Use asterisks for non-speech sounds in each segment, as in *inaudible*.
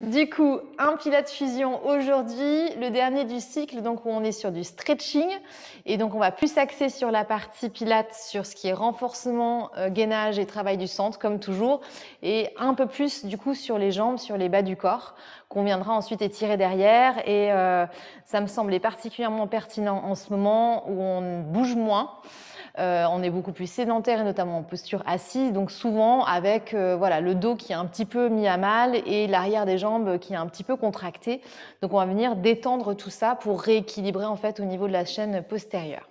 Du coup, un pilate fusion aujourd'hui, le dernier du cycle, donc où on est sur du stretching. Et donc, on va plus axer sur la partie pilate sur ce qui est renforcement, euh, gainage et travail du centre, comme toujours. Et un peu plus, du coup, sur les jambes, sur les bas du corps, qu'on viendra ensuite étirer derrière. Et euh, ça me semblait particulièrement pertinent en ce moment où on bouge moins. Euh, on est beaucoup plus sédentaire, et notamment en posture assise, donc souvent avec euh, voilà, le dos qui est un petit peu mis à mal et l'arrière des jambes qui est un petit peu contracté. Donc on va venir détendre tout ça pour rééquilibrer en fait au niveau de la chaîne postérieure.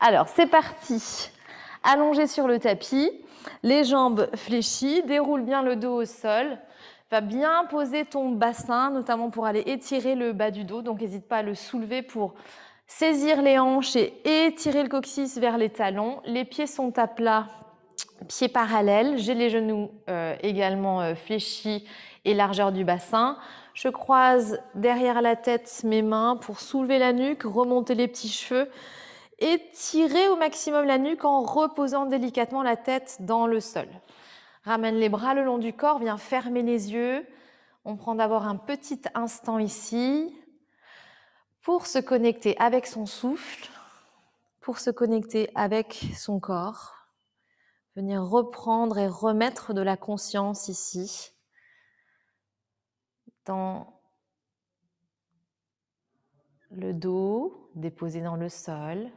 Alors c'est parti Allongé sur le tapis, les jambes fléchies, déroule bien le dos au sol. Va bien poser ton bassin, notamment pour aller étirer le bas du dos. Donc n'hésite pas à le soulever pour Saisir les hanches et étirer le coccyx vers les talons. Les pieds sont à plat, pieds parallèles. J'ai les genoux euh, également euh, fléchis et largeur du bassin. Je croise derrière la tête mes mains pour soulever la nuque, remonter les petits cheveux et tirer au maximum la nuque en reposant délicatement la tête dans le sol. Ramène les bras le long du corps, viens fermer les yeux. On prend d'abord un petit instant ici, pour se connecter avec son souffle, pour se connecter avec son corps. Venir reprendre et remettre de la conscience ici, dans le dos, déposé dans le sol,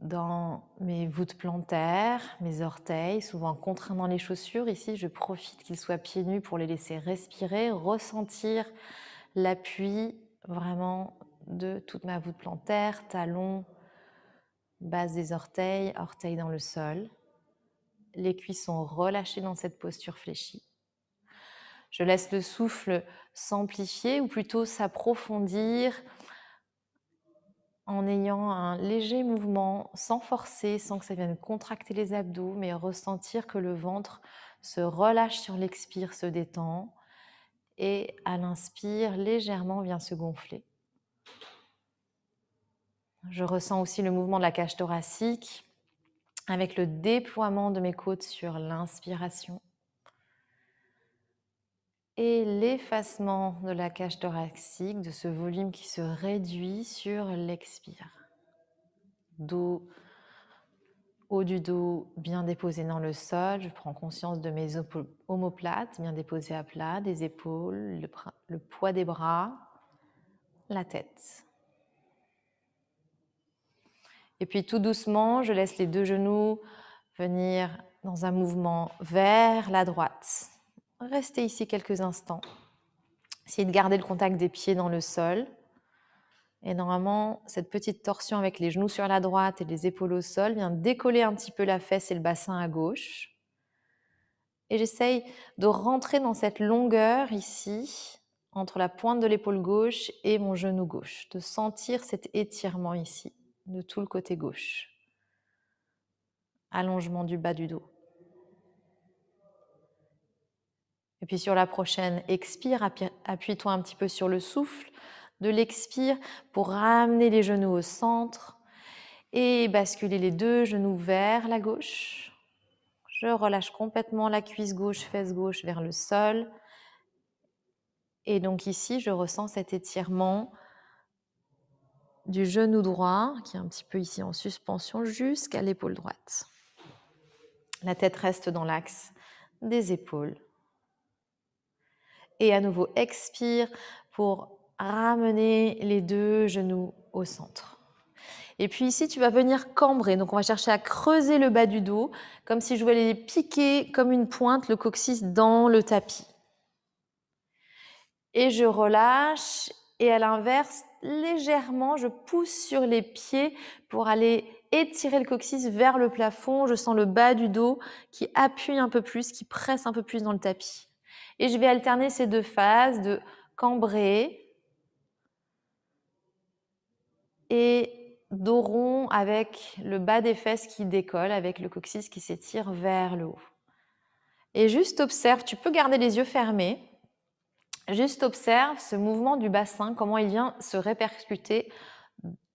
dans mes voûtes plantaires, mes orteils, souvent contraints dans les chaussures. Ici, je profite qu'ils soient pieds nus pour les laisser respirer, ressentir l'appui vraiment de toute ma voûte plantaire, talon, base des orteils, orteils dans le sol. Les cuisses sont relâchées dans cette posture fléchie. Je laisse le souffle s'amplifier ou plutôt s'approfondir en ayant un léger mouvement sans forcer, sans que ça vienne contracter les abdos, mais ressentir que le ventre se relâche sur l'expire, se détend et à l'inspire, légèrement vient se gonfler. Je ressens aussi le mouvement de la cage thoracique avec le déploiement de mes côtes sur l'inspiration et l'effacement de la cage thoracique, de ce volume qui se réduit sur l'expire. Dos haut du dos bien déposé dans le sol. Je prends conscience de mes omoplates bien déposées à plat, des épaules, le, poids des bras, la tête. Et puis tout doucement, je laisse les deux genoux venir dans un mouvement vers la droite. Restez ici quelques instants. Essayez de garder le contact des pieds dans le sol. Et normalement, cette petite torsion avec les genoux sur la droite et les épaules au sol vient décoller un petit peu la fesse et le bassin à gauche. Et j'essaye de rentrer dans cette longueur ici, entre la pointe de l'épaule gauche et mon genou gauche, de sentir cet étirement ici, de tout le côté gauche. Allongement du bas du dos. Et puis sur la prochaine, expire, appuie-toi un petit peu sur le souffle de l'expire pour ramener les genoux au centre et basculer les deux genoux vers la gauche. Je relâche complètement la cuisse gauche, fesse gauche vers le sol. Et donc ici, je ressens cet étirement du genou droit, qui est un petit peu ici en suspension, jusqu'à l'épaule droite. La tête reste dans l'axe des épaules. Et à nouveau, expire pour ramener les deux genoux au centre. Et puis ici, tu vas venir cambrer. Donc, on va chercher à creuser le bas du dos, comme si je voulais piquer comme une pointe le coccyx dans le tapis. Et je relâche. Et à l'inverse, légèrement, je pousse sur les pieds pour aller étirer le coccyx vers le plafond. Je sens le bas du dos qui appuie un peu plus, qui presse un peu plus dans le tapis. Et je vais alterner ces deux phases de cambrer, et dos avec le bas des fesses qui décolle, avec le coccyx qui s'étire vers le haut. Et juste observe, tu peux garder les yeux fermés, juste observe ce mouvement du bassin, comment il vient se répercuter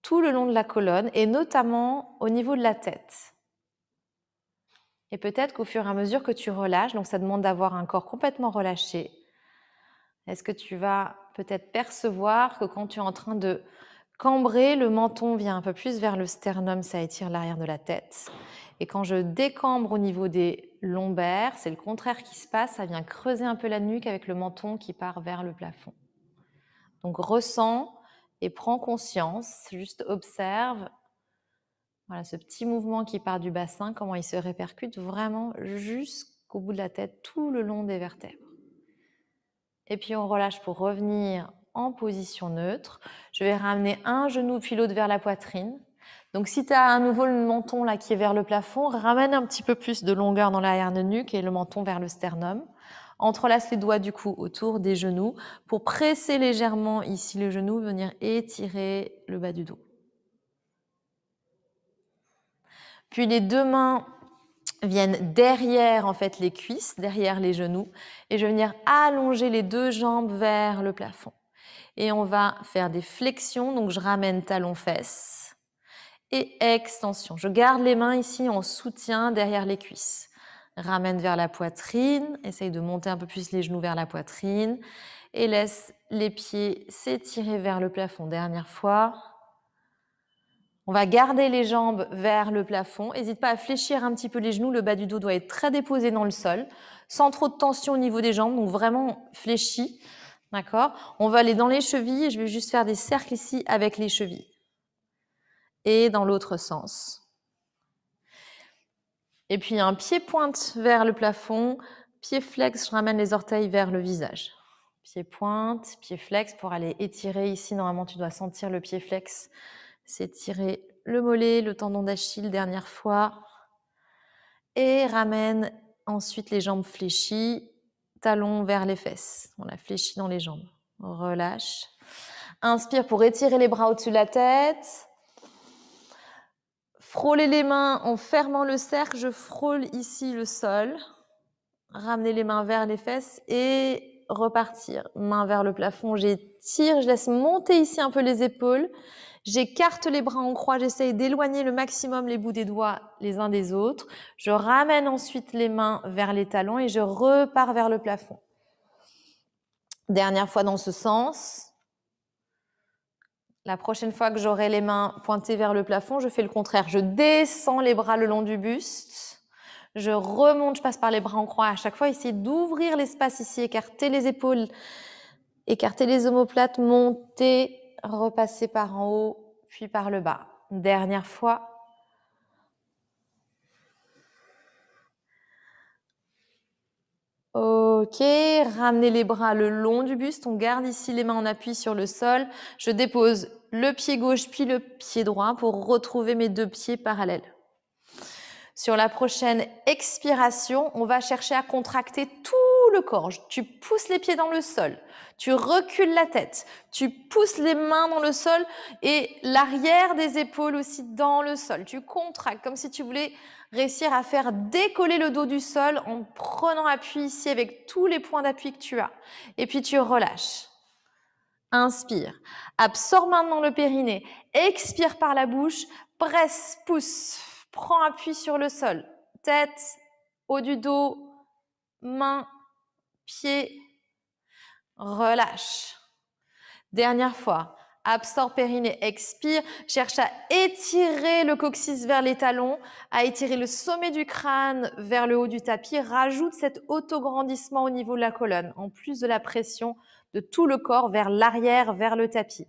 tout le long de la colonne et notamment au niveau de la tête. Et peut-être qu'au fur et à mesure que tu relâches, donc ça demande d'avoir un corps complètement relâché, est-ce que tu vas peut-être percevoir que quand tu es en train de Cambré, le menton vient un peu plus vers le sternum, ça étire l'arrière de la tête. Et quand je décambre au niveau des lombaires, c'est le contraire qui se passe, ça vient creuser un peu la nuque avec le menton qui part vers le plafond. Donc ressens et prends conscience, juste observe voilà, ce petit mouvement qui part du bassin, comment il se répercute vraiment jusqu'au bout de la tête, tout le long des vertèbres. Et puis on relâche pour revenir en position neutre. Je vais ramener un genou puis l'autre vers la poitrine. Donc si tu as à nouveau le menton là qui est vers le plafond, ramène un petit peu plus de longueur dans l'arrière de nuque et le menton vers le sternum. Entrelace les doigts du cou autour des genoux pour presser légèrement ici le genou, venir étirer le bas du dos. Puis les deux mains viennent derrière en fait les cuisses, derrière les genoux et je vais venir allonger les deux jambes vers le plafond et on va faire des flexions. Donc je ramène talon-fesse et extension. Je garde les mains ici en soutien derrière les cuisses. Ramène vers la poitrine, essaye de monter un peu plus les genoux vers la poitrine et laisse les pieds s'étirer vers le plafond. Dernière fois. On va garder les jambes vers le plafond. N'hésite pas à fléchir un petit peu les genoux. Le bas du dos doit être très déposé dans le sol, sans trop de tension au niveau des jambes. Donc vraiment fléchi. D'accord On va aller dans les chevilles. Je vais juste faire des cercles ici avec les chevilles. Et dans l'autre sens. Et puis un pied pointe vers le plafond, pied flex, je ramène les orteils vers le visage. Pied pointe, pied flex pour aller étirer ici. Normalement, tu dois sentir le pied flex s'étirer le mollet, le tendon d'Achille, dernière fois. Et ramène ensuite les jambes fléchies talons vers les fesses. On a fléchi dans les jambes. relâche. Inspire pour étirer les bras au-dessus de la tête. Frôlez les mains en fermant le cercle. Je frôle ici le sol. Ramenez les mains vers les fesses et repartir, main vers le plafond, j'étire, je laisse monter ici un peu les épaules, j'écarte les bras en croix, j'essaye d'éloigner le maximum les bouts des doigts les uns des autres, je ramène ensuite les mains vers les talons et je repars vers le plafond. Dernière fois dans ce sens. La prochaine fois que j'aurai les mains pointées vers le plafond, je fais le contraire, je descends les bras le long du buste je remonte, je passe par les bras en croix à chaque fois. Essayez d'ouvrir l'espace ici, écarter les épaules, écarter les omoplates, monter, repasser par en haut, puis par le bas. Dernière fois. Ok, ramenez les bras le long du buste, on garde ici les mains en appui sur le sol. Je dépose le pied gauche puis le pied droit pour retrouver mes deux pieds parallèles. Sur la prochaine expiration, on va chercher à contracter tout le corps. Tu pousses les pieds dans le sol, tu recules la tête, tu pousses les mains dans le sol et l'arrière des épaules aussi dans le sol. Tu contractes comme si tu voulais réussir à faire décoller le dos du sol en prenant appui ici avec tous les points d'appui que tu as. Et puis tu relâches. Inspire. Absorbe maintenant le périnée. Expire par la bouche. Presse, pousse prends appui sur le sol. Tête, haut du dos, mains, pieds. Relâche. Dernière fois. Absorbe périnée, expire. Cherche à étirer le coccyx vers les talons, à étirer le sommet du crâne vers le haut du tapis. Rajoute cet autograndissement au niveau de la colonne, en plus de la pression de tout le corps vers l'arrière, vers le tapis.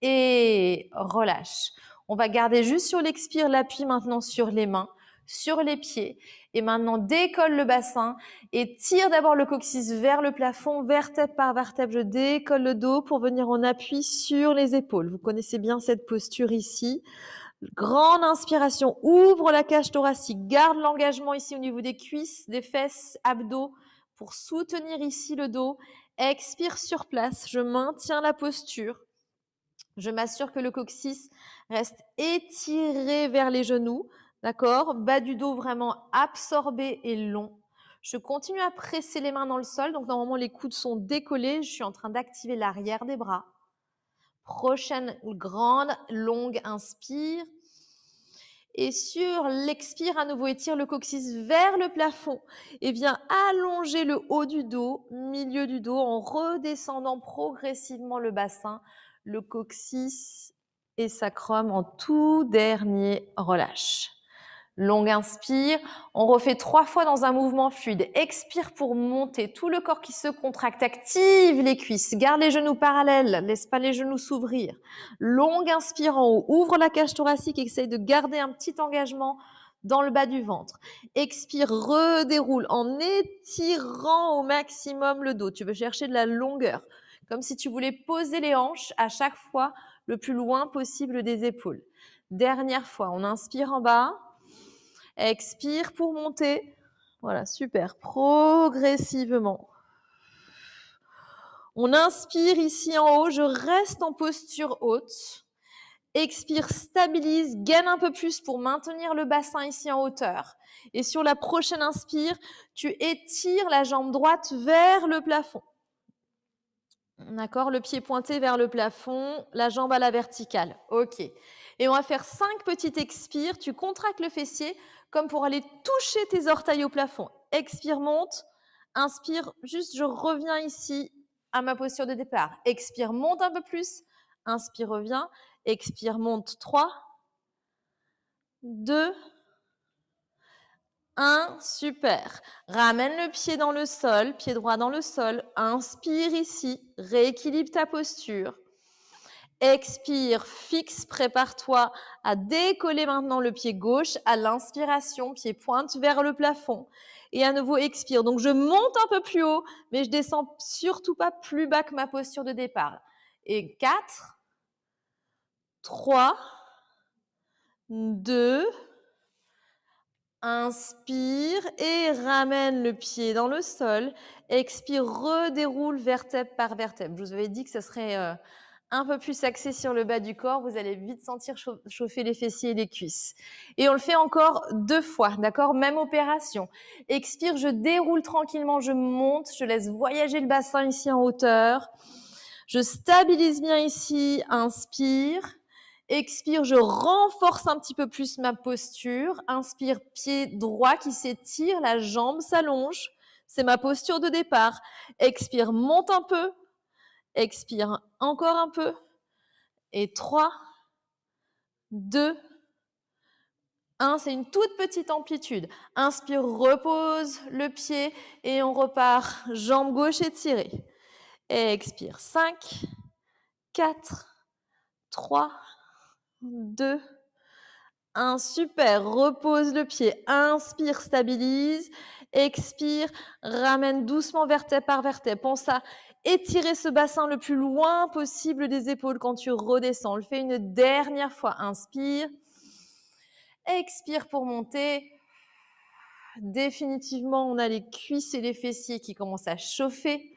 Et relâche. On va garder juste sur l'expire l'appui maintenant sur les mains, sur les pieds. Et maintenant, décolle le bassin et tire d'abord le coccyx vers le plafond, vertèbre par vertèbre. Je décolle le dos pour venir en appui sur les épaules. Vous connaissez bien cette posture ici. Grande inspiration, ouvre la cage thoracique, garde l'engagement ici au niveau des cuisses, des fesses, abdos pour soutenir ici le dos. Expire sur place, je maintiens la posture. Je m'assure que le coccyx Reste étiré vers les genoux, d'accord Bas du dos vraiment absorbé et long. Je continue à presser les mains dans le sol. Donc, normalement, les coudes sont décollés. Je suis en train d'activer l'arrière des bras. Prochaine grande, longue inspire. Et sur l'expire, à nouveau, étire le coccyx vers le plafond et bien allonger le haut du dos, milieu du dos, en redescendant progressivement le bassin, le coccyx, et sacrum en tout dernier relâche. Longue inspire, on refait trois fois dans un mouvement fluide. Expire pour monter, tout le corps qui se contracte, active les cuisses, garde les genoux parallèles, laisse pas les genoux s'ouvrir. Longue inspire en haut, ouvre la cage thoracique, essaye de garder un petit engagement dans le bas du ventre. Expire, redéroule en étirant au maximum le dos. Tu veux chercher de la longueur, comme si tu voulais poser les hanches à chaque fois le plus loin possible des épaules. Dernière fois, on inspire en bas, expire pour monter. Voilà, super, progressivement. On inspire ici en haut, je reste en posture haute. Expire, stabilise, gaine un peu plus pour maintenir le bassin ici en hauteur. Et sur la prochaine inspire, tu étires la jambe droite vers le plafond. D'accord Le pied pointé vers le plafond, la jambe à la verticale. OK. Et on va faire cinq petites expires. Tu contractes le fessier comme pour aller toucher tes orteils au plafond. Expire, monte. Inspire, juste je reviens ici à ma posture de départ. Expire, monte un peu plus. Inspire, reviens. Expire, monte. 3, 2, 1, super. Ramène le pied dans le sol, pied droit dans le sol. Inspire ici, rééquilibre ta posture. Expire, fixe, prépare-toi à décoller maintenant le pied gauche à l'inspiration, pied pointe vers le plafond. Et à nouveau, expire. Donc, je monte un peu plus haut, mais je descends surtout pas plus bas que ma posture de départ. Et 4, 3, 2, Inspire et ramène le pied dans le sol. Expire, redéroule vertèbre par vertèbre. Je vous avais dit que ce serait euh, un peu plus axé sur le bas du corps. Vous allez vite sentir chauffer les fessiers et les cuisses. Et on le fait encore deux fois, d'accord Même opération. Expire, je déroule tranquillement, je monte, je laisse voyager le bassin ici en hauteur. Je stabilise bien ici, inspire. Expire, je renforce un petit peu plus ma posture. Inspire, pied droit qui s'étire, la jambe s'allonge. C'est ma posture de départ. Expire, monte un peu. Expire, encore un peu. Et 3, 2, 1. C'est une toute petite amplitude. Inspire, repose le pied et on repart. Jambe gauche étirée. Expire, 5, 4, 3, 2, un, Super. Repose le pied. Inspire, stabilise. Expire, ramène doucement vertèbre par vertèbre. Pense à étirer ce bassin le plus loin possible des épaules quand tu redescends. le fais une dernière fois. Inspire. Expire pour monter. Définitivement, on a les cuisses et les fessiers qui commencent à chauffer.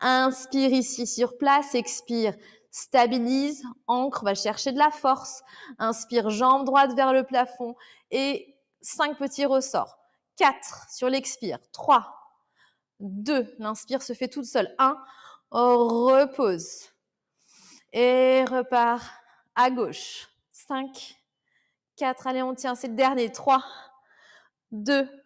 Inspire ici sur place. Expire stabilise, ancre, va chercher de la force, inspire jambe droite vers le plafond et 5 petits ressorts. 4 sur l'expire, 3, 2, l'inspire se fait toute seule, 1, repose et repart à gauche, 5, 4, allez on tient, c'est le dernier, 3, 2,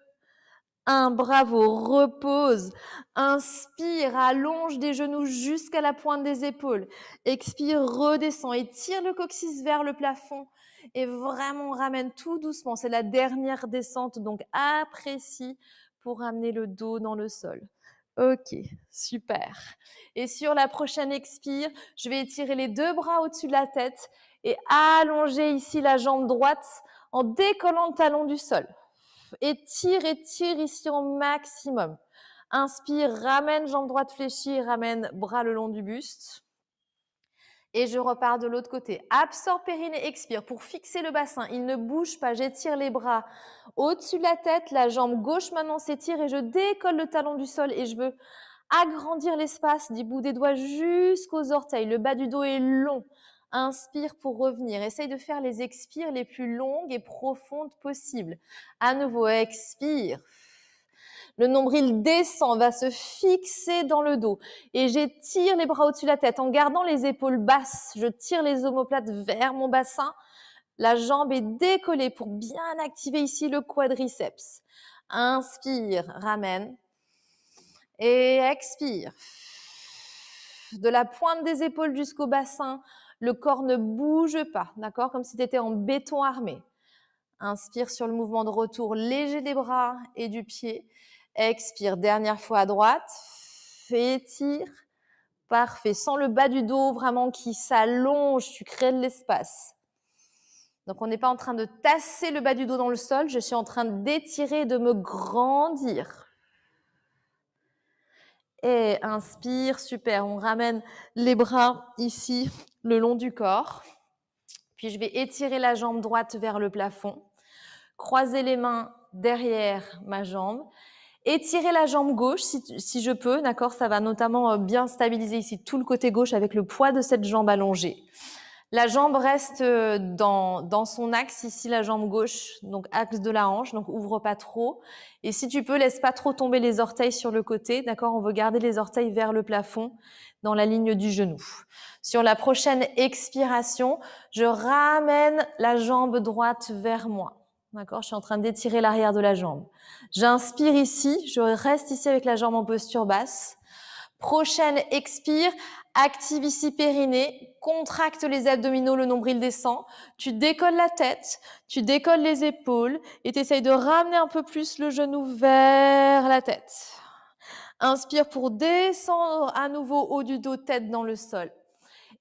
un, bravo, repose, inspire, allonge des genoux jusqu'à la pointe des épaules, expire, redescend, étire le coccyx vers le plafond et vraiment ramène tout doucement, c'est la dernière descente, donc apprécie pour ramener le dos dans le sol. Ok, super. Et sur la prochaine expire, je vais étirer les deux bras au-dessus de la tête et allonger ici la jambe droite en décollant le talon du sol. Étire, étire ici au maximum. Inspire, ramène jambe droite fléchie, ramène bras le long du buste. Et je repars de l'autre côté. Absorbe périnée, expire pour fixer le bassin. Il ne bouge pas, j'étire les bras au-dessus de la tête. La jambe gauche maintenant s'étire et je décolle le talon du sol et je veux agrandir l'espace du bout des doigts jusqu'aux orteils. Le bas du dos est long. Inspire pour revenir. Essaye de faire les expires les plus longues et profondes possibles. À nouveau, expire. Le nombril descend, va se fixer dans le dos. Et j'étire les bras au-dessus de la tête en gardant les épaules basses. Je tire les omoplates vers mon bassin. La jambe est décollée pour bien activer ici le quadriceps. Inspire, ramène. Et expire. De la pointe des épaules jusqu'au bassin, le corps ne bouge pas, d'accord Comme si tu étais en béton armé. Inspire sur le mouvement de retour léger des bras et du pied. Expire, dernière fois à droite. Fais étire. Parfait. Sans le bas du dos vraiment qui s'allonge, tu crées de l'espace. Donc on n'est pas en train de tasser le bas du dos dans le sol, je suis en train d'étirer, de me grandir. Et inspire, super. On ramène les bras ici le long du corps. Puis je vais étirer la jambe droite vers le plafond, croiser les mains derrière ma jambe, étirer la jambe gauche si, si je peux, d'accord Ça va notamment euh, bien stabiliser ici tout le côté gauche avec le poids de cette jambe allongée. La jambe reste euh, dans, son axe, ici la jambe gauche, donc axe de la hanche, donc ouvre pas trop. Et si tu peux, laisse pas trop tomber les orteils sur le côté, d'accord On veut garder les orteils vers le plafond, dans la ligne du genou. Sur la prochaine expiration, je ramène la jambe droite vers moi. D'accord Je suis en train d'étirer l'arrière de la jambe. J'inspire ici, je reste ici avec la jambe en posture basse. Prochaine expire, active ici périnée, contracte les abdominaux, le nombril descend, tu décolles la tête, tu décolles les épaules et tu essayes de ramener un peu plus le genou vers la tête. Inspire pour descendre à nouveau haut du dos, tête dans le sol.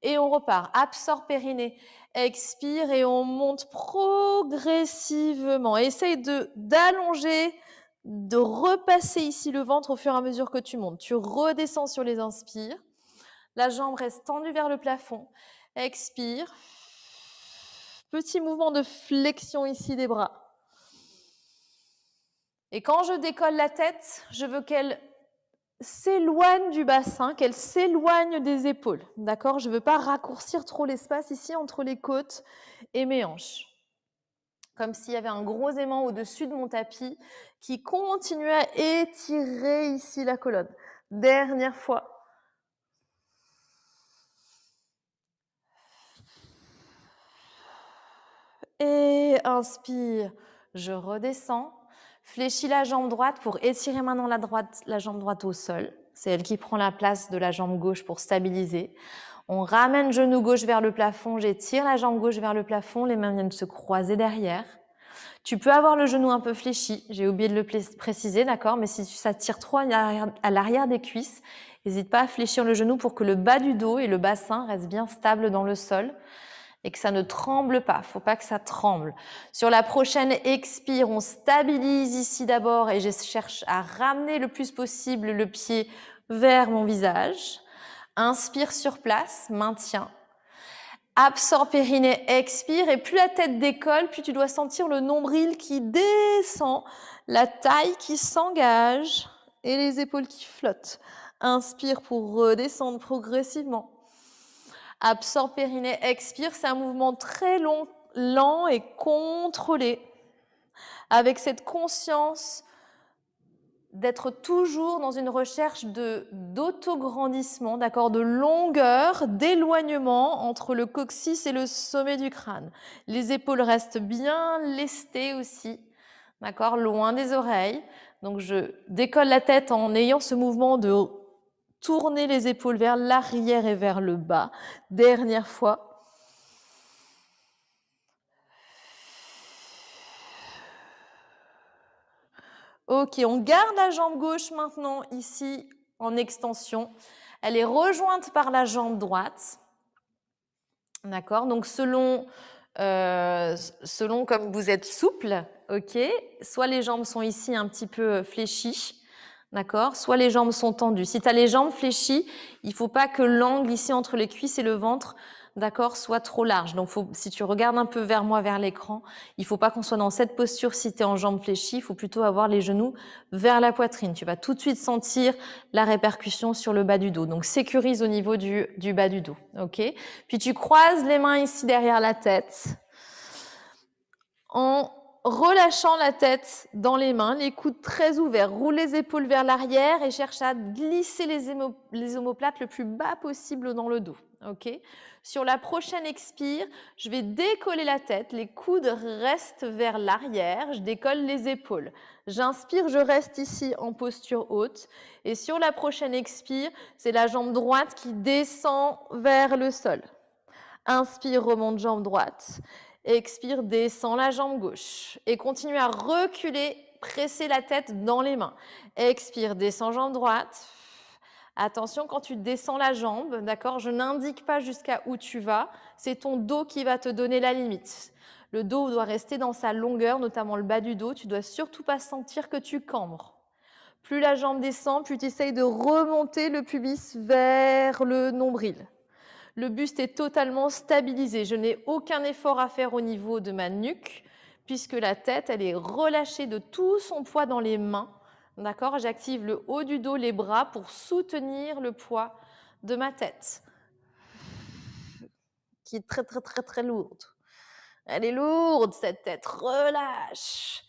Et on repart. Absorbe périnée. Expire et on monte progressivement. Essaye de, d'allonger, de repasser ici le ventre au fur et à mesure que tu montes. Tu redescends sur les inspires la jambe reste tendue vers le plafond. Expire. Petit mouvement de flexion ici des bras. Et quand je décolle la tête, je veux qu'elle s'éloigne du bassin, qu'elle s'éloigne des épaules. D'accord Je ne veux pas raccourcir trop l'espace ici entre les côtes et mes hanches. Comme s'il y avait un gros aimant au-dessus de mon tapis qui continue à étirer ici la colonne. Dernière fois. Et inspire, je redescends. Fléchis la jambe droite pour étirer maintenant la, droite, la jambe droite au sol. C'est elle qui prend la place de la jambe gauche pour stabiliser. On ramène genou gauche vers le plafond, j'étire la jambe gauche vers le plafond, les mains viennent se croiser derrière. Tu peux avoir le genou un peu fléchi, j'ai oublié de le préciser, d'accord, mais si ça tire trop à l'arrière des cuisses, n'hésite pas à fléchir le genou pour que le bas du dos et le bassin restent bien stables dans le sol et que ça ne tremble pas. Faut pas que ça tremble. Sur la prochaine expire, on stabilise ici d'abord et je cherche à ramener le plus possible le pied vers mon visage. Inspire sur place, maintiens. Absorbe périnée, expire et plus la tête décolle, plus tu dois sentir le nombril qui descend, la taille qui s'engage et les épaules qui flottent. Inspire pour redescendre progressivement. Absorbe, périnée, expire. C'est un mouvement très long, lent et contrôlé. Avec cette conscience d'être toujours dans une recherche de d'autograndissement, d'accord, de longueur, d'éloignement entre le coccyx et le sommet du crâne. Les épaules restent bien lestées aussi, d'accord, loin des oreilles. Donc je décolle la tête en ayant ce mouvement de haut. Tournez les épaules vers l'arrière et vers le bas. Dernière fois. Ok, on garde la jambe gauche maintenant ici en extension. Elle est rejointe par la jambe droite. D'accord Donc selon, euh, selon comme vous êtes souple, ok, soit les jambes sont ici un petit peu fléchies, D'accord Soit les jambes sont tendues. Si tu as les jambes fléchies, il faut pas que l'angle ici entre les cuisses et le ventre d'accord, soit trop large. Donc, si tu regardes un peu vers moi, vers l'écran, il faut pas qu'on soit dans cette posture si tu es en jambes fléchies. Il faut plutôt avoir les genoux vers la poitrine. Tu vas tout de suite sentir la répercussion sur le bas du dos. Donc, sécurise au niveau du, du bas du dos, ok Puis, tu croises les mains ici derrière la tête en relâchant la tête dans les mains, les coudes très ouverts. Roule les épaules vers l'arrière et cherche à glisser les, les, omoplates le plus bas possible dans le dos. Ok Sur la prochaine expire, je vais décoller la tête. Les coudes restent vers l'arrière. Je décolle les épaules. J'inspire, je reste ici en posture haute. Et sur la prochaine expire, c'est la jambe droite qui descend vers le sol. Inspire, remonte jambe droite. Expire, descends la jambe gauche. Et continue à reculer, presser la tête dans les mains. Expire, descends jambe droite. Attention quand tu descends la jambe, d'accord Je n'indique pas jusqu'à où tu vas. C'est ton dos qui va te donner la limite. Le dos doit rester dans sa longueur, notamment le bas du dos. Tu dois surtout pas sentir que tu cambres. Plus la jambe descend, plus tu essayes de remonter le pubis vers le nombril. Le buste est totalement stabilisé. Je n'ai aucun effort à faire au niveau de ma nuque puisque la tête, elle est relâchée de tout son poids dans les mains. D'accord J'active le haut du dos, les bras pour soutenir le poids de ma tête qui est très très très très lourde. Elle est lourde cette tête. Relâche.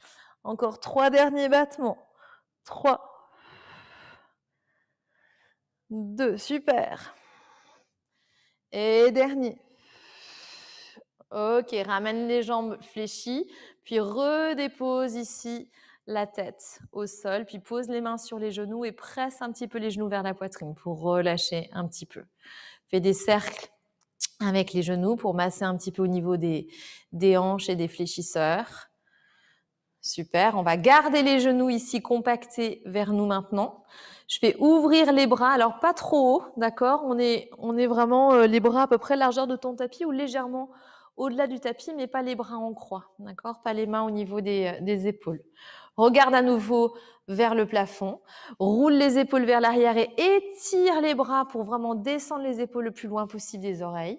Encore trois derniers battements. Trois. Deux. Super. Et dernier. Ok, ramène les jambes fléchies, puis redépose ici la tête au sol, puis pose les mains sur les genoux et presse un petit peu les genoux vers la poitrine pour relâcher un petit peu. Fais des cercles avec les genoux pour masser un petit peu au niveau des, des hanches et des fléchisseurs. Super. On va garder les genoux ici compactés vers nous maintenant. Je vais ouvrir les bras, alors pas trop haut, d'accord on est, on est vraiment euh, les bras à peu près largeur de ton tapis ou légèrement au-delà du tapis, mais pas les bras en croix, d'accord Pas les mains au niveau des, euh, des épaules. Regarde à nouveau vers le plafond. Roule les épaules vers l'arrière et étire les bras pour vraiment descendre les épaules le plus loin possible des oreilles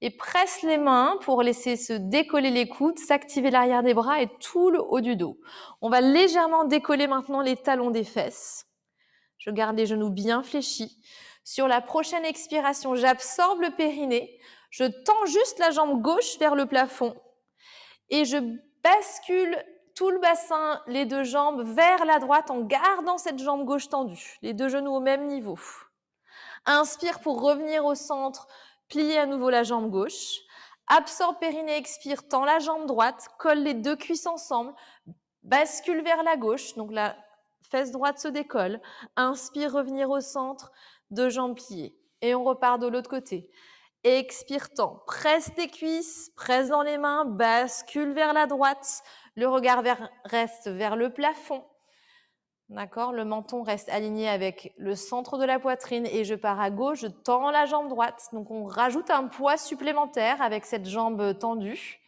et presse les mains pour laisser se décoller les coudes, s'activer l'arrière des bras et tout le haut du dos. On va légèrement décoller maintenant les talons des fesses. Je garde les genoux bien fléchis. Sur la prochaine expiration, j'absorbe le périnée. Je tends juste la jambe gauche vers le plafond et je bascule tout le bassin, les deux jambes vers la droite en gardant cette jambe gauche tendue, les deux genoux au même niveau. Inspire pour revenir au centre, Pliez à nouveau la jambe gauche. Absorbe périnée, expire, tend la jambe droite, colle les deux cuisses ensemble, bascule vers la gauche, donc la fesse droite se décolle. Inspire, revenir au centre, deux jambes pliées. Et on repart de l'autre côté. Expire, tend, Presse tes cuisses, presse dans les mains, bascule vers la droite. Le regard reste vers le plafond. D'accord Le menton reste aligné avec le centre de la poitrine et je pars à gauche, je tends la jambe droite. Donc on rajoute un poids supplémentaire avec cette jambe tendue.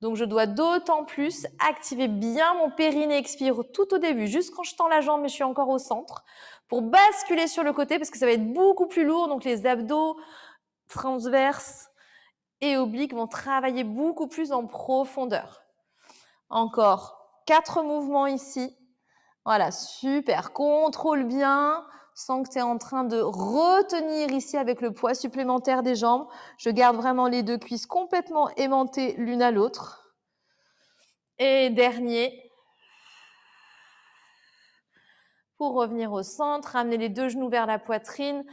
Donc je dois d'autant plus activer bien mon périnée expire tout au début, juste quand je tends la jambe mais je suis encore au centre, pour basculer sur le côté parce que ça va être beaucoup plus lourd. Donc les abdos transverses et obliques vont travailler beaucoup plus en profondeur. Encore quatre mouvements ici. Voilà, super. Contrôle bien sans que tu es en train de retenir ici avec le poids supplémentaire des jambes. Je garde vraiment les deux cuisses complètement aimantées l'une à l'autre. Et dernier. Pour revenir au centre, ramenez les deux genoux vers la poitrine,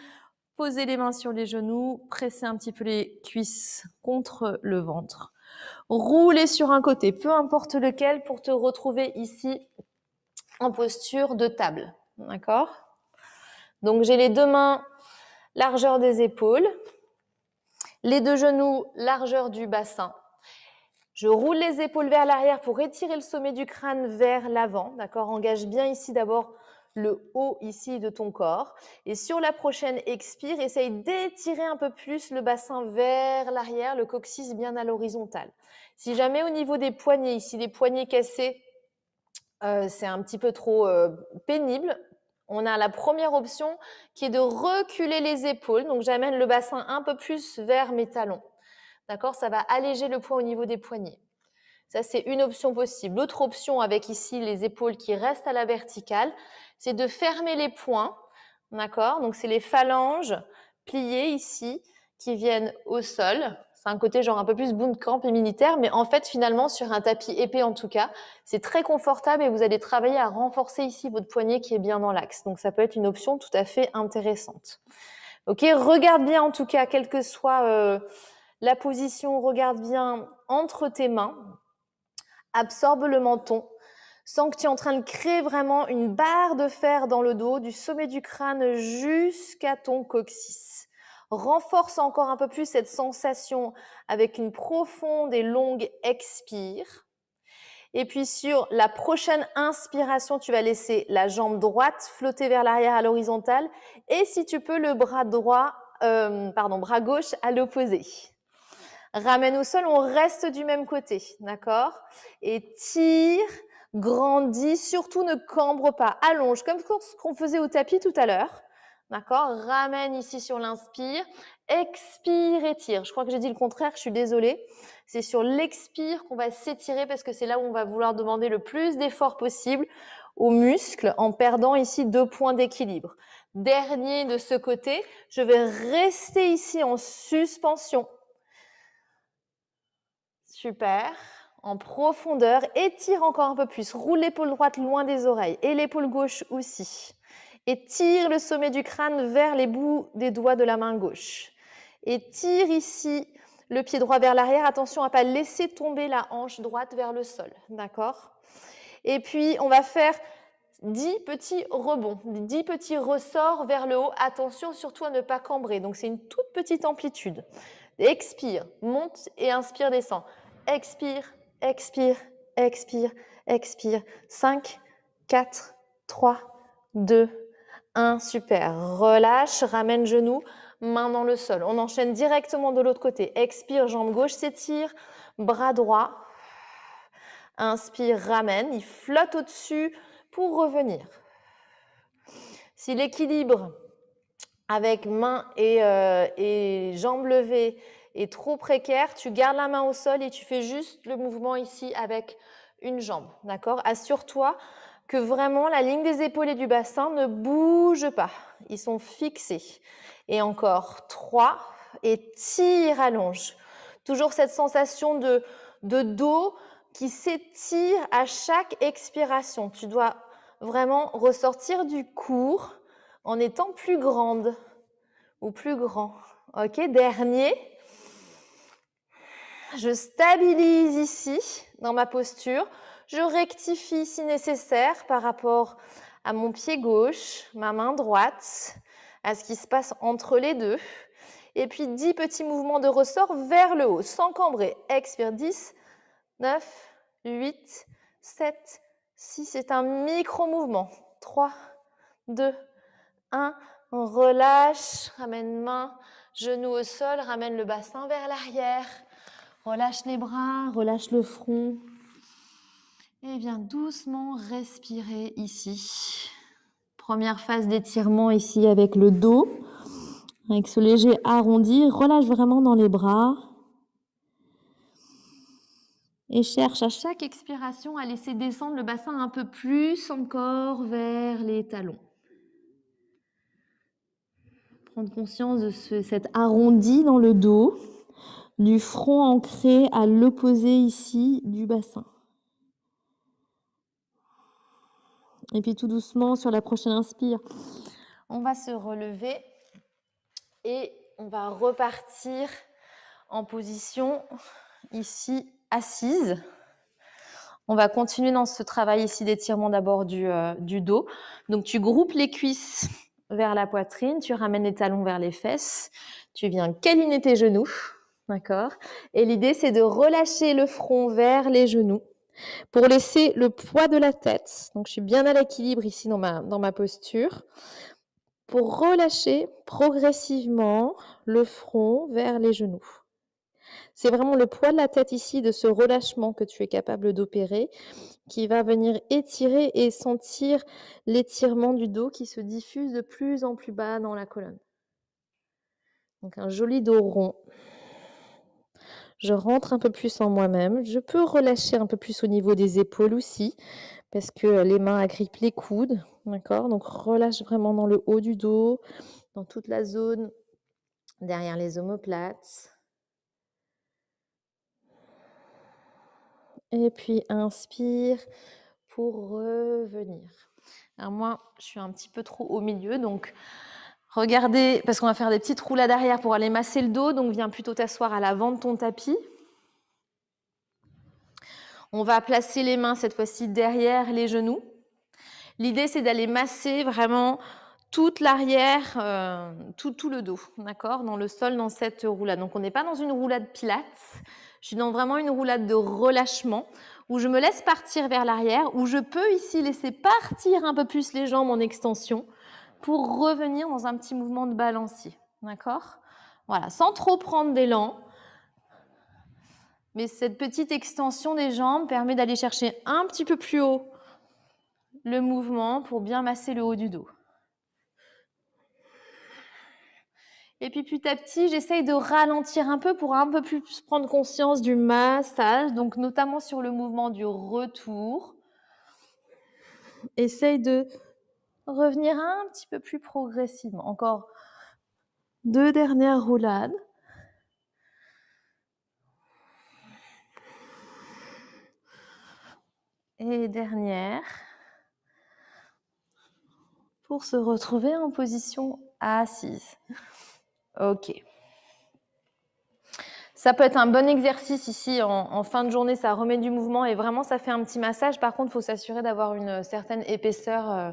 poser les mains sur les genoux, pressez un petit peu les cuisses contre le ventre. Roulez sur un côté, peu importe lequel, pour te retrouver ici en posture de table. D'accord Donc j'ai les deux mains, largeur des épaules, les deux genoux, largeur du bassin. Je roule les épaules vers l'arrière pour étirer le sommet du crâne vers l'avant. D'accord Engage bien ici d'abord le haut ici de ton corps. Et sur la prochaine expire, essaye d'étirer un peu plus le bassin vers l'arrière, le coccyx bien à l'horizontale. Si jamais au niveau des poignets, ici les poignets cassés, euh, c'est un petit peu trop euh, pénible. On a la première option qui est de reculer les épaules. Donc j'amène le bassin un peu plus vers mes talons. D'accord Ça va alléger le poids au niveau des poignets. Ça, c'est une option possible. L'autre option avec ici les épaules qui restent à la verticale, c'est de fermer les poings. D'accord Donc c'est les phalanges pliées ici qui viennent au sol c'est un côté genre un peu plus bootcamp et militaire, mais en fait finalement sur un tapis épais en tout cas, c'est très confortable et vous allez travailler à renforcer ici votre poignet qui est bien dans l'axe. Donc ça peut être une option tout à fait intéressante. Ok, regarde bien en tout cas, quelle que soit euh, la position, regarde bien entre tes mains, absorbe le menton, sans que tu es en train de créer vraiment une barre de fer dans le dos, du sommet du crâne jusqu'à ton coccyx. Renforce encore un peu plus cette sensation avec une profonde et longue expire. Et puis sur la prochaine inspiration, tu vas laisser la jambe droite flotter vers l'arrière à l'horizontale et si tu peux le bras droit, euh, pardon, bras gauche à l'opposé. Ramène au sol, on reste du même côté, d'accord Et tire, grandis, surtout ne cambre pas, allonge comme ce qu'on faisait au tapis tout à l'heure. D'accord Ramène ici sur l'inspire. Expire, étire. Je crois que j'ai dit le contraire, je suis désolée. C'est sur l'expire qu'on va s'étirer parce que c'est là où on va vouloir demander le plus d'efforts possible aux muscles en perdant ici deux points d'équilibre. Dernier de ce côté, je vais rester ici en suspension. Super en profondeur. Étire encore un peu plus. Roule l'épaule droite loin des oreilles et l'épaule gauche aussi et tire le sommet du crâne vers les bouts des doigts de la main gauche. Et tire ici le pied droit vers l'arrière. Attention à ne pas laisser tomber la hanche droite vers le sol. D'accord Et puis, on va faire 10 petits rebonds, 10 petits ressorts vers le haut. Attention surtout à ne pas cambrer. Donc, c'est une toute petite amplitude. Expire, monte et inspire, descend. Expire, expire, expire, expire. 5, 4, 3, 2, super. Relâche, ramène genou, main dans le sol. On enchaîne directement de l'autre côté. Expire, jambe gauche s'étire, bras droit. Inspire, ramène, il flotte au-dessus pour revenir. Si l'équilibre avec main et, jambe euh, et jambes levées est trop précaire, tu gardes la main au sol et tu fais juste le mouvement ici avec une jambe. D'accord Assure-toi que vraiment la ligne des épaules et du bassin ne bouge pas. Ils sont fixés. Et encore 3 et tire, allonge. Toujours cette sensation de, de dos qui s'étire à chaque expiration. Tu dois vraiment ressortir du cours en étant plus grande ou plus grand. Ok, dernier. Je stabilise ici dans ma posture. Je rectifie si nécessaire par rapport à mon pied gauche, ma main droite, à ce qui se passe entre les deux. Et puis 10 petits mouvements de ressort vers le haut, sans cambrer. Expire 10, 9, 8, 7, 6. C'est un micro-mouvement. 3, 2, 1. relâche, ramène main, genou au sol, ramène le bassin vers l'arrière. Relâche les bras, relâche le front, et eh viens doucement respirer ici. Première phase d'étirement ici avec le dos, avec ce léger arrondi. Relâche vraiment dans les bras. Et cherche à chaque expiration à laisser descendre le bassin un peu plus encore vers les talons. Prendre conscience de cette cet arrondi dans le dos, du front ancré à l'opposé ici du bassin. Et puis tout doucement, sur la prochaine inspire, on va se relever et on va repartir en position ici assise. On va continuer dans ce travail ici d'étirement d'abord du, euh, dos. Donc tu groupes les cuisses vers la poitrine, tu ramènes les talons vers les fesses, tu viens câliner tes genoux, d'accord Et l'idée c'est de relâcher le front vers les genoux pour laisser le poids de la tête. Donc je suis bien à l'équilibre ici dans ma, posture. Pour relâcher progressivement le front vers les genoux. C'est vraiment le poids de la tête ici, de ce relâchement que tu es capable d'opérer, qui va venir étirer et sentir l'étirement du dos qui se diffuse de plus en plus bas dans la colonne. Donc un joli dos rond je rentre un peu plus en moi-même, je peux relâcher un peu plus au niveau des épaules aussi, parce que les mains agrippent les coudes, d'accord Donc relâche vraiment dans le haut du dos, dans toute la zone derrière les omoplates. Et puis inspire pour revenir. Alors moi, je suis un petit peu trop au milieu, donc Regardez, parce qu'on va faire des petites roulades arrière pour aller masser le dos, donc viens plutôt t'asseoir à l'avant de ton tapis. On va placer les mains cette fois-ci derrière les genoux. L'idée, c'est d'aller masser vraiment toute l'arrière, euh, tout, le dos, d'accord Dans le sol, dans cette roulade. Donc, on n'est pas dans une roulade pilates. Je suis dans vraiment une roulade de relâchement où je me laisse partir vers l'arrière, où je peux ici laisser partir un peu plus les jambes en extension pour revenir dans un petit mouvement de balancier. D'accord Voilà, sans trop prendre d'élan. Mais cette petite extension des jambes permet d'aller chercher un petit peu plus haut le mouvement pour bien masser le haut du dos. Et puis petit à petit, j'essaye de ralentir un peu pour un peu plus prendre conscience du massage, donc notamment sur le mouvement du retour. Essaye de revenir un petit peu plus progressivement. Encore deux dernières roulades. Et dernière. Pour se retrouver en position assise. Ok. Ça peut être un bon exercice ici en, fin de journée, ça remet du mouvement et vraiment ça fait un petit massage. Par contre, il faut s'assurer d'avoir une certaine épaisseur. Euh,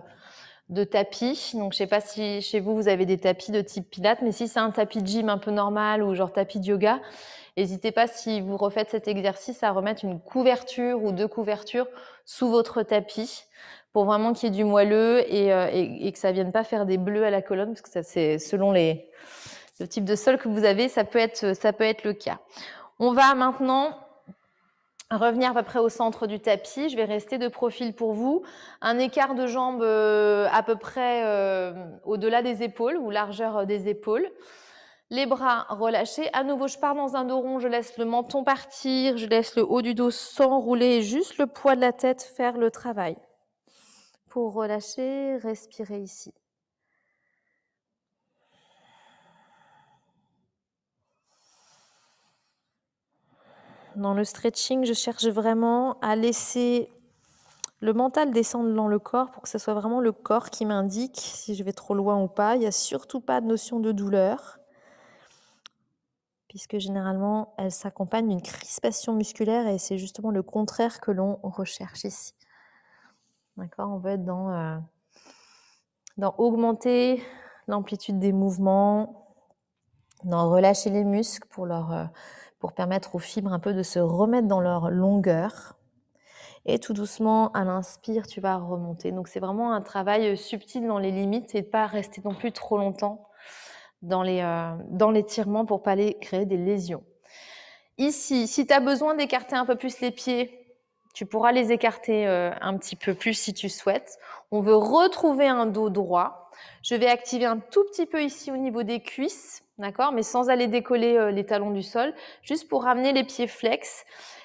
de tapis. Donc, je sais pas si chez vous, vous avez des tapis de type pilates, mais si c'est un tapis de gym un peu normal ou genre tapis de yoga, n'hésitez pas, si vous refaites cet exercice, à remettre une couverture ou deux couvertures sous votre tapis pour vraiment qu'il y ait du moelleux et, euh, et, que ça vienne pas faire des bleus à la colonne, parce que ça, c'est selon les, le type de sol que vous avez, ça peut être, ça peut être le cas. On va maintenant revenir à peu près au centre du tapis. Je vais rester de profil pour vous. Un écart de jambes euh, à peu près euh, au-delà des épaules ou largeur euh, des épaules. Les bras relâchés. À nouveau, je pars dans un dos rond. Je laisse le menton partir. Je laisse le haut du dos s'enrouler juste le poids de la tête faire le travail. Pour relâcher, respirer ici. Dans le stretching, je cherche vraiment à laisser le mental descendre dans le corps pour que ce soit vraiment le corps qui m'indique si je vais trop loin ou pas. Il n'y a surtout pas de notion de douleur, puisque généralement elle s'accompagne d'une crispation musculaire et c'est justement le contraire que l'on recherche ici. D'accord On va être dans, euh, dans augmenter l'amplitude des mouvements, dans relâcher les muscles pour leur. Euh, pour permettre aux fibres un peu de se remettre dans leur longueur. Et tout doucement, à l'inspire, tu vas remonter. Donc c'est vraiment un travail euh, subtil dans les limites et de pas rester non plus trop longtemps dans les euh, dans l'étirement pour pas créer des lésions. Ici, si tu as besoin d'écarter un peu plus les pieds, tu pourras les écarter euh, un petit peu plus si tu souhaites. On veut retrouver un dos droit. Je vais activer un tout petit peu ici au niveau des cuisses d'accord Mais sans aller décoller euh, les talons du sol, juste pour ramener les pieds flex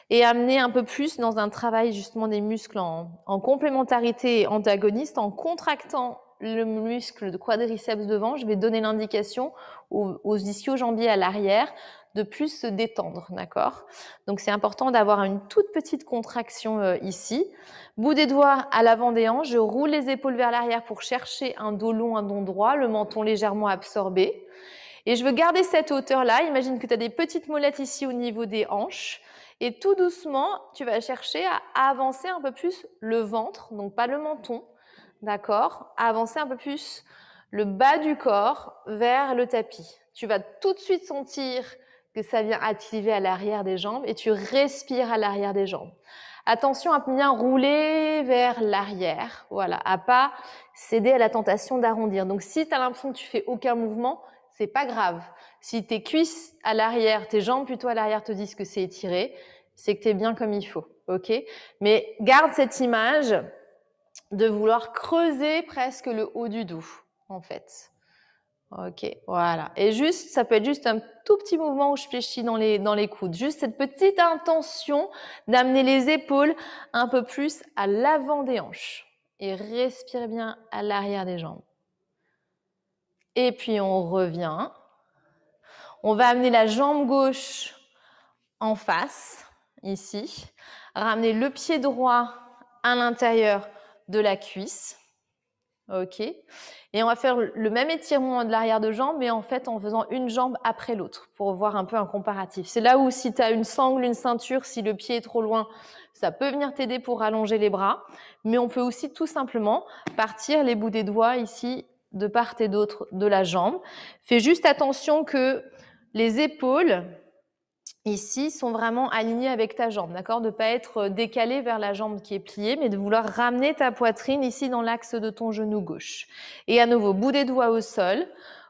et amener un peu plus dans un travail justement des muscles en, complémentarité et antagoniste, en contractant le muscle de quadriceps devant, je vais donner l'indication aux, ischio-jambiers à l'arrière de plus se détendre, d'accord Donc c'est important d'avoir une toute petite contraction euh, ici. Bout des doigts à l'avant des hanches, je roule les épaules vers l'arrière pour chercher un dos long, un dos droit, le menton légèrement absorbé. Et je veux garder cette hauteur-là. Imagine que tu as des petites molettes ici au niveau des hanches. Et tout doucement, tu vas chercher à avancer un peu plus le ventre, donc pas le menton, d'accord Avancer un peu plus le bas du corps vers le tapis. Tu vas tout de suite sentir que ça vient activer à l'arrière des jambes et tu respires à l'arrière des jambes. Attention à bien rouler vers l'arrière, voilà, à pas céder à la tentation d'arrondir. Donc si tu as l'impression que tu fais aucun mouvement, c'est pas grave. Si tes cuisses à l'arrière, tes jambes plutôt à l'arrière te disent que c'est étiré, c'est que tu es bien comme il faut. OK Mais garde cette image de vouloir creuser presque le haut du dos en fait. OK, voilà. Et juste ça peut être juste un tout petit mouvement où je fléchis dans les dans les coudes, juste cette petite intention d'amener les épaules un peu plus à l'avant des hanches et respire bien à l'arrière des jambes. Et puis on revient. On va amener la jambe gauche en face, ici. Ramener le pied droit à l'intérieur de la cuisse. OK. Et on va faire le même étirement de l'arrière de jambe, mais en fait en faisant une jambe après l'autre pour voir un peu un comparatif. C'est là où si tu as une sangle, une ceinture, si le pied est trop loin, ça peut venir t'aider pour allonger les bras. Mais on peut aussi tout simplement partir les bouts des doigts ici de part et d'autre de la jambe. Fais juste attention que les épaules ici sont vraiment alignées avec ta jambe, d'accord De ne pas être euh, décalé vers la jambe qui est pliée, mais de vouloir ramener ta poitrine ici dans l'axe de ton genou gauche. Et à nouveau, bout des doigts au sol,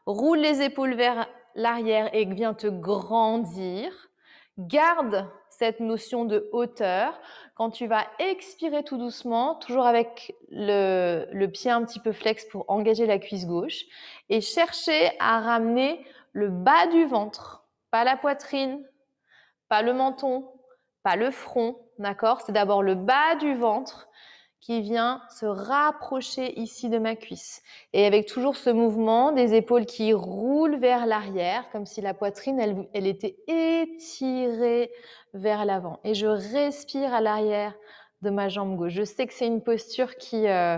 roule les épaules vers l'arrière et viens te grandir. Garde cette notion de hauteur. Quand tu vas expirer tout doucement, toujours avec le, le, pied un petit peu flex pour engager la cuisse gauche, et chercher à ramener le bas du ventre, pas la poitrine, pas le menton, pas le front, d'accord C'est d'abord le bas du ventre qui vient se rapprocher ici de ma cuisse. Et avec toujours ce mouvement des épaules qui roulent vers l'arrière, comme si la poitrine, elle, elle était étirée vers l'avant. Et je respire à l'arrière de ma jambe gauche. Je sais que c'est une posture qui, euh,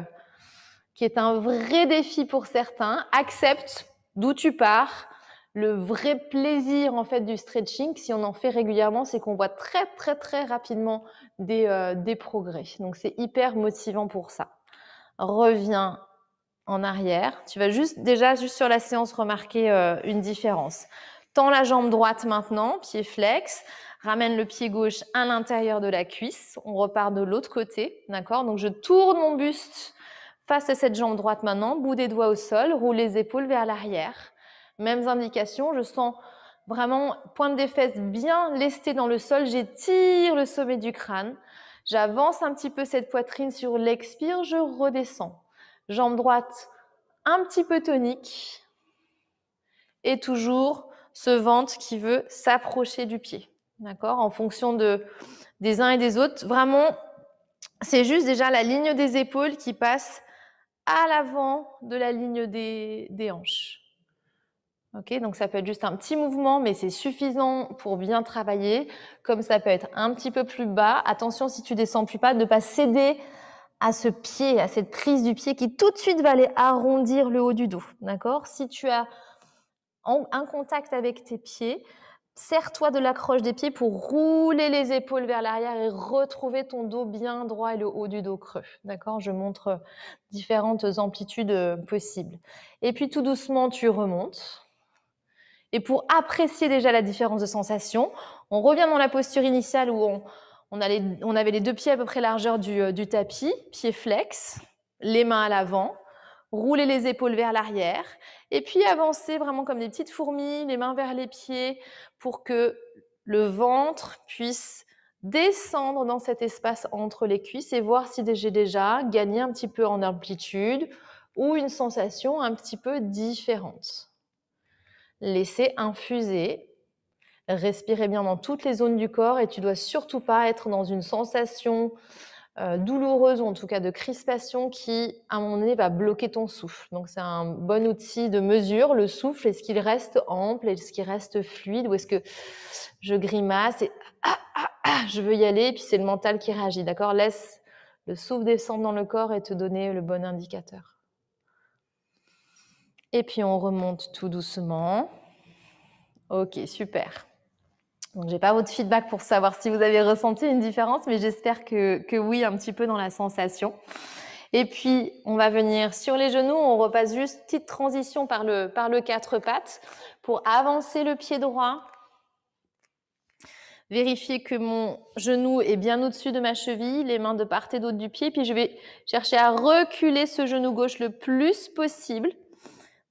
qui est un vrai défi pour certains. Accepte d'où tu pars le vrai plaisir en fait du stretching, si on en fait régulièrement, c'est qu'on voit très très très rapidement des, euh, des progrès. Donc c'est hyper motivant pour ça. Reviens en arrière. Tu vas juste déjà juste sur la séance remarquer euh, une différence. Tends la jambe droite maintenant, pied flex. Ramène le pied gauche à l'intérieur de la cuisse. On repart de l'autre côté, d'accord Donc je tourne mon buste face à cette jambe droite maintenant, bout des doigts au sol, roule les épaules vers l'arrière. Mêmes indications, je sens vraiment pointe des fesses bien lestée dans le sol, j'étire le sommet du crâne, j'avance un petit peu cette poitrine sur l'expire, je redescends. Jambe droite un petit peu tonique et toujours ce ventre qui veut s'approcher du pied. D'accord En fonction de, des uns et des autres. Vraiment, c'est juste déjà la ligne des épaules qui passe à l'avant de la ligne des hanches. Okay, donc ça peut être juste un petit mouvement, mais c'est suffisant pour bien travailler. Comme ça peut être un petit peu plus bas. Attention, si tu descends plus bas, ne pas céder à ce pied, à cette prise du pied qui tout de suite va aller arrondir le haut du dos. D'accord Si tu as un contact avec tes pieds, serre-toi de l'accroche des pieds pour rouler les épaules vers l'arrière et retrouver ton dos bien droit et le haut du dos creux. D'accord Je montre différentes amplitudes euh, possibles. Et puis tout doucement, tu remontes et pour apprécier déjà la différence de sensation, on revient dans la posture initiale où on, avait les deux pieds à peu près largeur du, euh, du tapis, pieds flex, les mains à l'avant, rouler les épaules vers l'arrière, et puis avancer vraiment comme des petites fourmis, les mains vers les pieds, pour que le ventre puisse descendre dans cet espace entre les cuisses et voir si j'ai déjà gagné un petit peu en amplitude ou une sensation un petit peu différente laisser infuser, respirer bien dans toutes les zones du corps et tu dois surtout pas être dans une sensation euh, douloureuse ou en tout cas de crispation qui, à mon moment va bloquer ton souffle. Donc c'est un bon outil de mesure, le souffle, est-ce qu'il reste ample, est-ce qu'il reste fluide ou est-ce que je grimace et ah, ah, ah, je veux y aller et puis c'est le mental qui réagit, d'accord Laisse le souffle descendre dans le corps et te donner le bon indicateur. Et puis on remonte tout doucement. Ok, super. Donc n'ai pas votre feedback pour savoir si vous avez ressenti une différence, mais j'espère que, oui, un petit peu dans la sensation. Et puis, on va venir sur les genoux, on repasse juste petite transition par le, par le quatre pattes pour avancer le pied droit. Vérifier que mon genou est bien au-dessus de ma cheville, les mains de part et d'autre du pied. Puis je vais chercher à reculer ce genou gauche le plus possible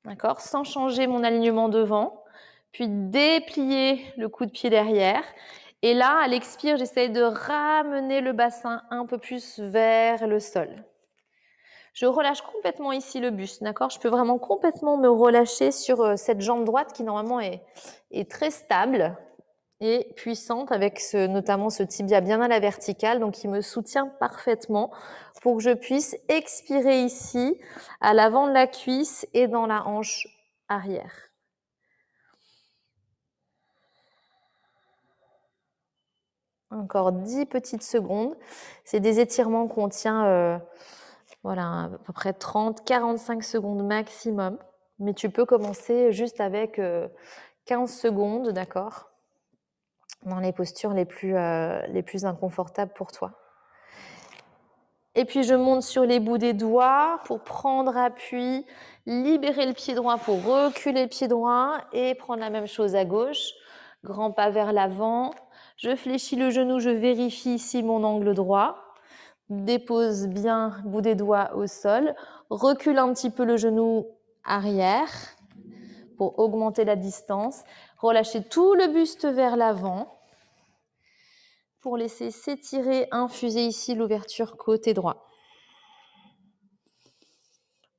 d'accord, sans changer mon alignement devant, puis déplier le coup de pied derrière. Et là, à l'expire, j'essaye de ramener le bassin un peu plus vers le sol. Je relâche complètement ici le buste, d'accord Je peux vraiment complètement me relâcher sur euh, cette jambe droite qui normalement est, est très stable, et puissante avec ce, notamment ce tibia bien à la verticale, donc il me soutient parfaitement pour que je puisse expirer ici, à l'avant de la cuisse et dans la hanche arrière. Encore 10 petites secondes. C'est des étirements qu'on tient euh, voilà, à peu près 30-45 secondes maximum. Mais tu peux commencer juste avec 15 euh, secondes, d'accord dans les postures les plus, euh, les plus inconfortables pour toi. Et puis je monte sur les bouts des doigts pour prendre appui, libérer le pied droit pour reculer le pied droit et prendre la même chose à gauche. Grand pas vers l'avant. Je fléchis le genou, je vérifie ici mon angle droit. Dépose bien bout des doigts au sol. Recule un petit peu le genou arrière pour augmenter la distance. Relâchez tout le buste vers l'avant pour laisser s'étirer, infuser ici l'ouverture côté droit.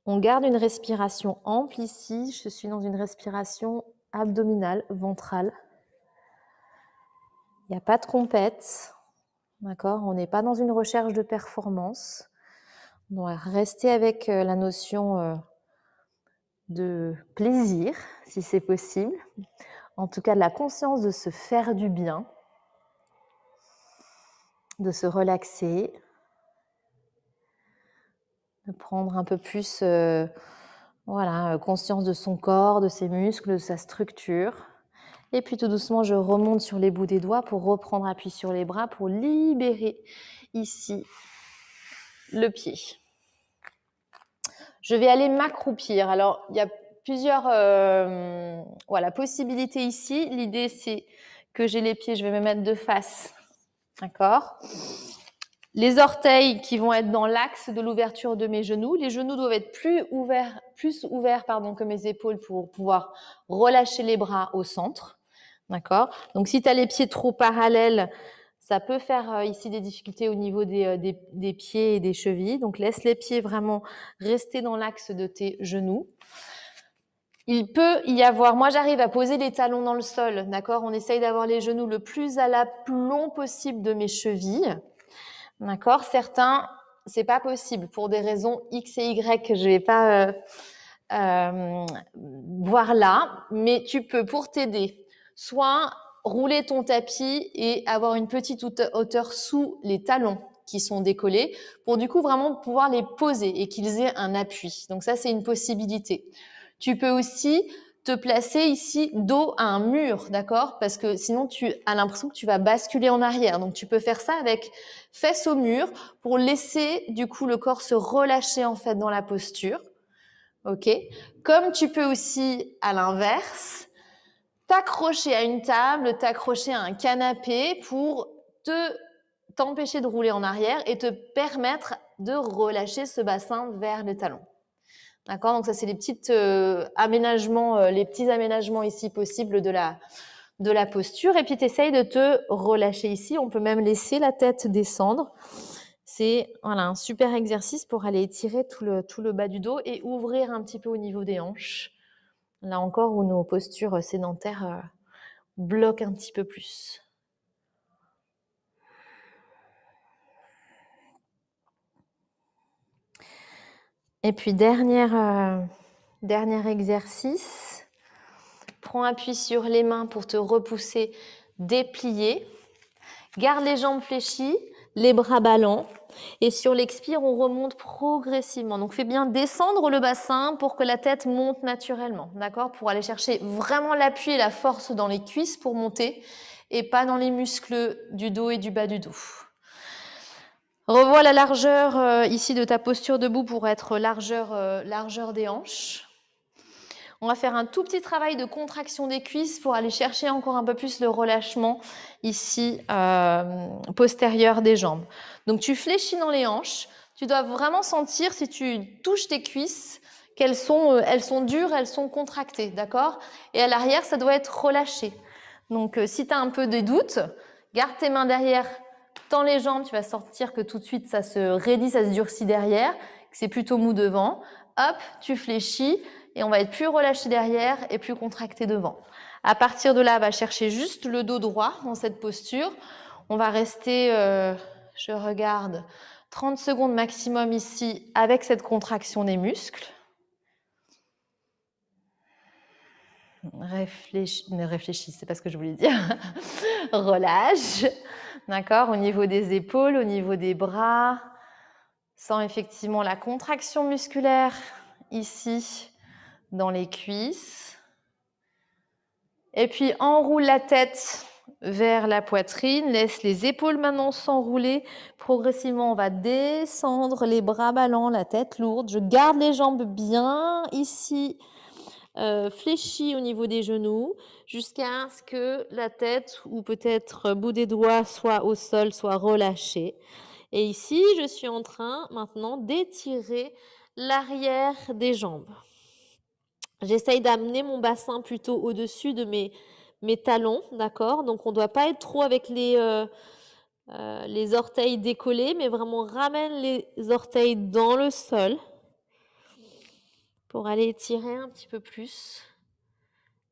On garde une respiration ample ici. Je suis dans une respiration abdominale, ventrale. Il n'y a pas de trompette. D'accord On n'est pas dans une recherche de performance. On doit rester avec euh, la notion euh, de plaisir, si c'est possible en tout cas de la conscience de se faire du bien, de se relaxer, de prendre un peu plus euh, voilà, conscience de son corps, de ses muscles, de sa structure. Et puis tout doucement, je remonte sur les bouts des doigts pour reprendre appui sur les bras pour libérer ici le pied. Je vais aller m'accroupir. Alors, il y a plusieurs euh, possibilités ici. L'idée, c'est que j'ai les pieds, je vais me mettre de face. D'accord Les orteils qui vont être dans l'axe de l'ouverture de mes genoux. Les genoux doivent être plus ouverts, plus ouverts pardon, que mes épaules pour pouvoir relâcher les bras au centre. D'accord Donc, si tu as les pieds trop parallèles, ça peut faire euh, ici des difficultés au niveau euh, des, pieds et des chevilles. Donc laisse les pieds vraiment rester dans l'axe de tes genoux. Il peut y avoir, moi j'arrive à poser les talons dans le sol, d'accord On essaye d'avoir les genoux le plus à la l'aplomb possible de mes chevilles, d'accord Certains, c'est pas possible pour des raisons X et Y que je vais pas euh, euh, voir là, mais tu peux, pour t'aider, soit rouler ton tapis et avoir une petite hauteur sous les talons, qui sont décollés pour du coup vraiment pouvoir les poser et qu'ils aient un appui. Donc ça, c'est une possibilité. Tu peux aussi te placer ici dos à un mur, d'accord Parce que sinon, tu as l'impression que tu vas basculer en arrière. Donc, tu peux faire ça avec fesses au mur pour laisser, du coup, le corps se relâcher, en fait, dans la posture. OK Comme tu peux aussi, à l'inverse, t'accrocher à une table, t'accrocher à un canapé pour te t'empêcher de rouler en arrière et te permettre de relâcher ce bassin vers le talon. D'accord Donc ça, c'est les petites euh, aménagements, euh, les petits aménagements ici possibles de la, de la posture. Et puis, tu essayes de te relâcher ici. On peut même laisser la tête descendre. C'est voilà, un super exercice pour aller étirer tout le, tout le bas du dos et ouvrir un petit peu au niveau des hanches. Là encore, où nos postures sédentaires euh, bloquent un petit peu plus. Et puis, dernier euh, exercice. Prends appui sur les mains pour te repousser, déplier. Garde les jambes fléchies, les bras ballants. Et sur l'expire, on remonte progressivement. Donc fais bien descendre le bassin pour que la tête monte naturellement, d'accord Pour aller chercher vraiment l'appui et la force dans les cuisses pour monter et pas dans les muscles du dos et du bas du dos. Revois la largeur euh, ici de ta posture debout pour être largeur, euh, largeur des hanches. On va faire un tout petit travail de contraction des cuisses pour aller chercher encore un peu plus le relâchement ici euh, postérieur des jambes. Donc tu fléchis dans les hanches. Tu dois vraiment sentir si tu touches tes cuisses qu'elles sont, elles sont dures, elles sont contractées, d'accord Et à l'arrière, ça doit être relâché. Donc si tu as un peu de doutes, garde tes mains derrière les jambes, tu vas sortir que tout de suite ça se raidit, ça se durcit derrière, c'est plutôt mou devant. Hop, tu fléchis et on va être plus relâché derrière et plus contracté devant. À partir de là, va chercher juste le dos droit dans cette posture. On va rester, euh, je regarde, 30 secondes maximum ici avec cette contraction des muscles. Réfléchis, ne réfléchis, c'est pas ce que je voulais dire. *laughs* Relâche. D'accord Au niveau des épaules, au niveau des bras. Sans effectivement la contraction musculaire ici dans les cuisses. Et puis enroule la tête vers la poitrine, laisse les épaules maintenant s'enrouler. Progressivement, on va descendre les bras ballants, la tête lourde. Je garde les jambes bien ici euh, fléchis au niveau des genoux jusqu'à ce que la tête ou peut-être euh, bout des doigts soit au sol, soit relâché Et ici, je suis en train maintenant d'étirer l'arrière des jambes. J'essaye d'amener mon bassin plutôt au-dessus de mes, mes talons, d'accord Donc on ne doit pas être trop avec les, euh, les orteils décollés, mais vraiment ramène les orteils dans le sol pour aller étirer un petit peu plus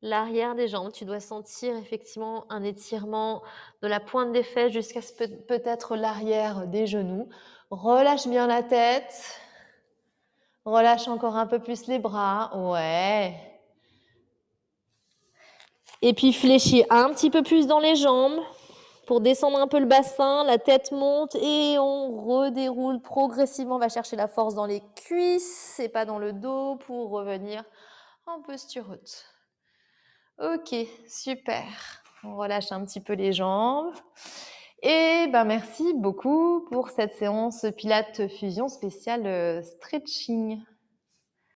l'arrière des jambes. Tu dois sentir effectivement un étirement de la pointe des fesses jusqu'à peut-être l'arrière des genoux. Relâche bien la tête. Relâche encore un peu plus les bras. Ouais. Et puis fléchis un petit peu plus dans les jambes pour descendre un peu le bassin, la tête monte et on redéroule progressivement. On va chercher la force dans les cuisses et pas dans le dos pour revenir en posture haute. Ok, super. On relâche un petit peu les jambes. Et ben merci beaucoup pour cette séance Pilates Fusion spéciale euh, stretching.